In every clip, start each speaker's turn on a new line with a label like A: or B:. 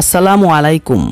A: আসসালামু আলাইকুম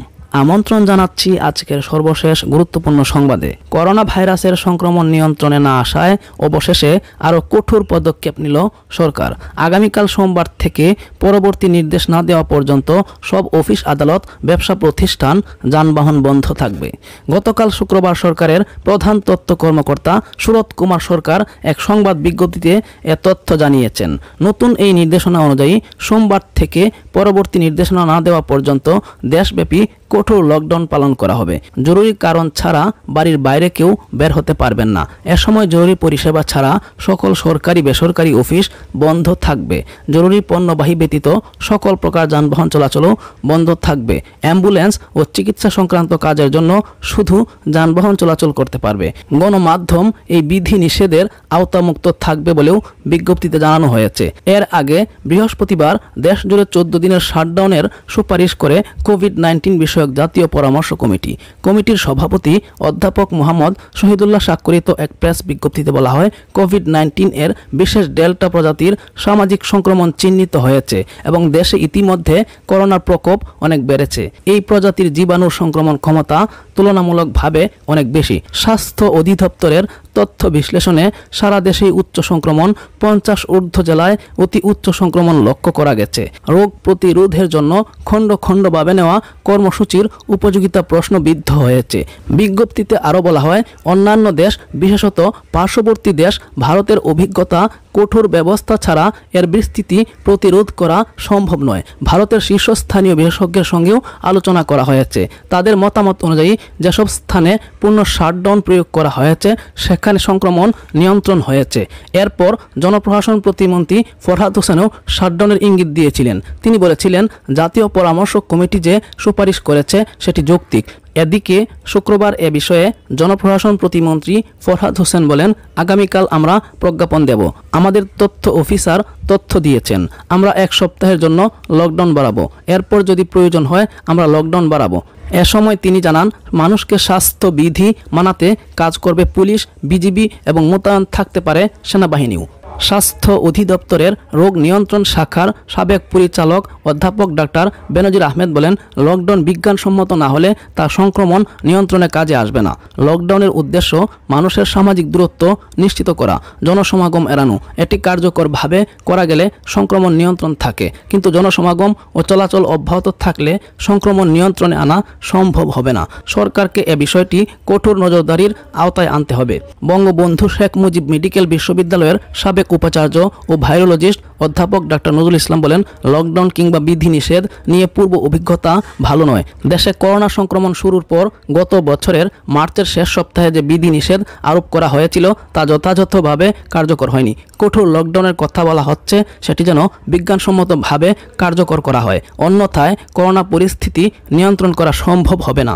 A: আমন্ত্রণ জানাচ্ছি আজকের সর্বশেষ গুরুত্বপূর্ণ সংবাদে করোনা ভাইরাসের সংক্রমণ নিয়ন্ত্রণে না আসায় অবশেষে আরও কঠোর পদক্ষেপ নিল সরকার আগামীকাল সোমবার থেকে পরবর্তী নির্দেশ না দেওয়া পর্যন্ত সব অফিস আদালত ব্যবসা প্রতিষ্ঠান যানবাহন বন্ধ থাকবে গতকাল শুক্রবার সরকারের প্রধান তথ্য কর্মকর্তা সুরত কুমার সরকার এক সংবাদ বিজ্ঞপ্তিতে এ তথ্য জানিয়েছেন নতুন এই নির্দেশনা অনুযায়ী সোমবার থেকে পরবর্তী নির্দেশনা না দেওয়া পর্যন্ত দেশব্যাপী কঠোর লকডাউন পালন করা হবে জরুরি কারণ ছাড়া বাড়ির বাইরে কেউ বের হতে পারবেন না এ সময় জরুরি পরিষেবা ছাড়া সকল সরকারি বেসরকারি অফিস বন্ধ থাকবে জরুরি পণ্যবাহী ব্যতীত সকল প্রকার যানবাহন চলাচলও বন্ধ থাকবে অ্যাম্বুলেন্স ও চিকিৎসা সংক্রান্ত কাজের জন্য শুধু যানবাহন চলাচল করতে পারবে গণমাধ্যম এই বিধি নিষেধের আওতামুক্ত থাকবে বলেও বিজ্ঞপ্তিতে জানানো হয়েছে এর আগে বৃহস্পতিবার দেশজুড়ে চোদ্দ দিনের শাটডাউনের সুপারিশ করে কোভিড নাইন্টিন বিষয়ে বিষয়ক জাতীয় পরামর্শ কমিটি কমিটির সভাপতি অধ্যাপক মোহাম্মদ শহীদুল্লাহ স্বাক্ষরিত এক প্রেস বিজ্ঞপ্তিতে বলা হয় কোভিড নাইন্টিন এর বিশেষ ডেল্টা প্রজাতির সামাজিক সংক্রমণ চিহ্নিত হয়েছে এবং দেশে ইতিমধ্যে করোনার প্রকোপ অনেক বেড়েছে এই প্রজাতির জীবাণুর সংক্রমণ ক্ষমতা তুলনামূলকভাবে অনেক বেশি স্বাস্থ্য অধিদপ্তরের তথ্য বিশ্লেষণে সারা দেশেই উচ্চ সংক্রমণ পঞ্চাশ ঊর্ধ্ব জেলায় অতি উচ্চ সংক্রমণ লক্ষ্য করা গেছে রোগ প্রতিরোধের জন্য খণ্ড খণ্ডভাবে নেওয়া কর্মসূচির উপযোগিতা প্রশ্নবিদ্ধ হয়েছে বিজ্ঞপ্তিতে আরও বলা হয় অন্যান্য দেশ বিশেষত পার্শ্ববর্তী দেশ ভারতের অভিজ্ঞতা কঠোর ব্যবস্থা ছাড়া এর বিস্তৃতি প্রতিরোধ করা সম্ভব নয় ভারতের শীর্ষস্থানীয় বিশেষজ্ঞের সঙ্গেও আলোচনা করা হয়েছে তাদের মতামত অনুযায়ী যেসব স্থানে পূর্ণ শাটডাউন প্রয়োগ করা হয়েছে সে এখানে সংক্রমণ নিয়ন্ত্রণ হয়েছে এরপর জনপ্রশাসন প্রতিমন্ত্রী ফরহাদ হোসেনও শাটডাউনের ইঙ্গিত দিয়েছিলেন তিনি বলেছিলেন জাতীয় পরামর্শ কমিটি যে সুপারিশ করেছে সেটি যৌক্তিক এদিকে শুক্রবার এ বিষয়ে জনপ্রশাসন প্রতিমন্ত্রী ফরহাদ হোসেন বলেন আগামীকাল আমরা প্রজ্ঞাপন দেব আমাদের তথ্য অফিসার তথ্য দিয়েছেন আমরা এক সপ্তাহের জন্য লকডাউন বাড়াবো এরপর যদি প্রয়োজন হয় আমরা লকডাউন বাড়াবো এ সময় তিনি জানান মানুষকে স্বাস্থ্যবিধি মানাতে কাজ করবে পুলিশ বিজিবি এবং মোতায়েন থাকতে পারে সেনাবাহিনীও স্বাস্থ্য অধিদপ্তরের রোগ নিয়ন্ত্রণ শাখার সাবেক পরিচালক অধ্যাপক ডাক্তার বেনজির আহমেদ বলেন লকডাউন বিজ্ঞানসম্মত না হলে তা সংক্রমণ নিয়ন্ত্রণে কাজে আসবে না লকডাউনের উদ্দেশ্য মানুষের সামাজিক দূরত্ব নিশ্চিত করা জনসমাগম এড়ানো এটি কার্যকরভাবে করা গেলে সংক্রমণ নিয়ন্ত্রণ থাকে কিন্তু জনসমাগম ও চলাচল অব্যাহত থাকলে সংক্রমণ নিয়ন্ত্রণে আনা সম্ভব হবে না সরকারকে এ বিষয়টি কঠোর নজরদারির আওতায় আনতে হবে বঙ্গবন্ধু শেখ মুজিব মেডিকেল বিশ্ববিদ্যালয়ের সাবেক উপাচার্য ও ভাইরোলজিস্ট অধ্যাপক ডাক্তার নজরুল ইসলাম বলেন লকডাউন কিংবা বিধিনিষেধ নিয়ে পূর্ব অভিজ্ঞতা ভালো নয় দেশে করোনা সংক্রমণ শুরুর পর গত বছরের মার্চের শেষ সপ্তাহে যে বিধিনিষেধ আরোপ করা হয়েছিল তা যথাযথভাবে কার্যকর হয়নি কঠোর লকডাউনের কথা বলা হচ্ছে সেটি যেন বিজ্ঞানসম্মতভাবে কার্যকর করা হয় অন্যথায় করোনা পরিস্থিতি নিয়ন্ত্রণ করা সম্ভব হবে না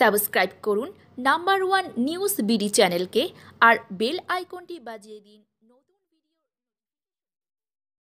A: সাবস্ক্রাইব করুন নাম্বার ওয়ান নিউজ বিডি চ্যানেলকে আর বেল আইকনটি বাজিয়ে দিন